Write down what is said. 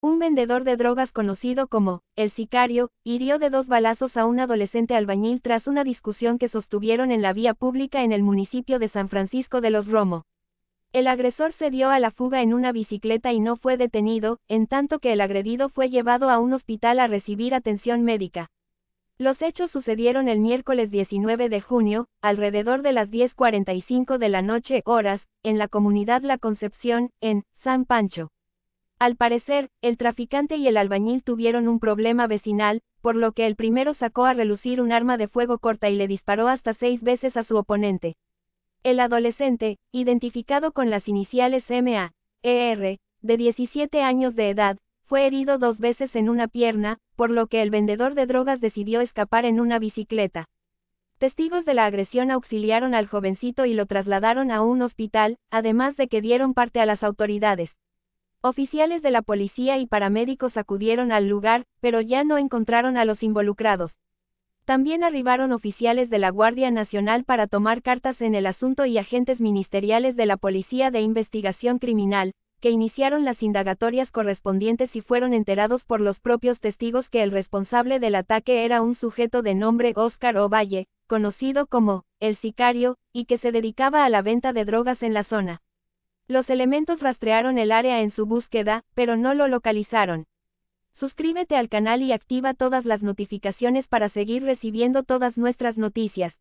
Un vendedor de drogas conocido como el sicario hirió de dos balazos a un adolescente albañil tras una discusión que sostuvieron en la vía pública en el municipio de San Francisco de los Romo. El agresor se dio a la fuga en una bicicleta y no fue detenido, en tanto que el agredido fue llevado a un hospital a recibir atención médica. Los hechos sucedieron el miércoles 19 de junio, alrededor de las 10.45 de la noche horas, en la comunidad La Concepción, en San Pancho. Al parecer, el traficante y el albañil tuvieron un problema vecinal, por lo que el primero sacó a relucir un arma de fuego corta y le disparó hasta seis veces a su oponente. El adolescente, identificado con las iniciales M.A.E.R., de 17 años de edad, fue herido dos veces en una pierna, por lo que el vendedor de drogas decidió escapar en una bicicleta. Testigos de la agresión auxiliaron al jovencito y lo trasladaron a un hospital, además de que dieron parte a las autoridades. Oficiales de la policía y paramédicos acudieron al lugar, pero ya no encontraron a los involucrados. También arribaron oficiales de la Guardia Nacional para tomar cartas en el asunto y agentes ministeriales de la Policía de Investigación Criminal, que iniciaron las indagatorias correspondientes y fueron enterados por los propios testigos que el responsable del ataque era un sujeto de nombre Óscar Ovalle, conocido como el sicario, y que se dedicaba a la venta de drogas en la zona. Los elementos rastrearon el área en su búsqueda, pero no lo localizaron. Suscríbete al canal y activa todas las notificaciones para seguir recibiendo todas nuestras noticias.